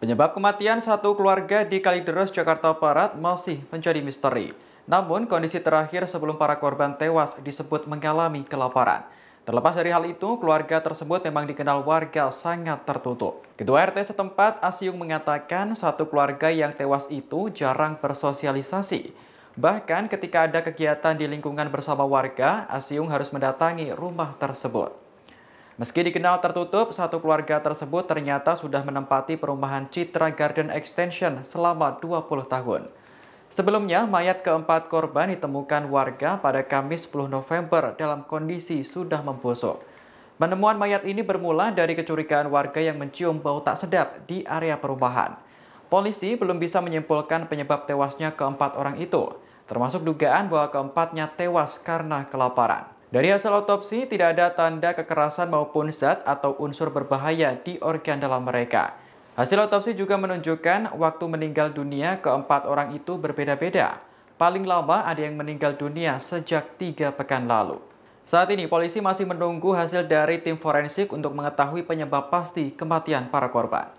Penyebab kematian satu keluarga di Kalideres, Jakarta Barat masih menjadi misteri. Namun, kondisi terakhir sebelum para korban tewas disebut mengalami kelaparan. Terlepas dari hal itu, keluarga tersebut memang dikenal warga sangat tertutup. Ketua RT setempat, Asiung mengatakan satu keluarga yang tewas itu jarang bersosialisasi. Bahkan ketika ada kegiatan di lingkungan bersama warga, Asiung harus mendatangi rumah tersebut. Meski dikenal tertutup, satu keluarga tersebut ternyata sudah menempati perumahan Citra Garden Extension selama 20 tahun. Sebelumnya, mayat keempat korban ditemukan warga pada Kamis 10 November dalam kondisi sudah membusuk. Penemuan mayat ini bermula dari kecurigaan warga yang mencium bau tak sedap di area perumahan. Polisi belum bisa menyimpulkan penyebab tewasnya keempat orang itu, termasuk dugaan bahwa keempatnya tewas karena kelaparan. Dari hasil otopsi, tidak ada tanda kekerasan maupun zat atau unsur berbahaya di organ dalam mereka. Hasil otopsi juga menunjukkan waktu meninggal dunia keempat orang itu berbeda-beda. Paling lama ada yang meninggal dunia sejak tiga pekan lalu. Saat ini, polisi masih menunggu hasil dari tim forensik untuk mengetahui penyebab pasti kematian para korban.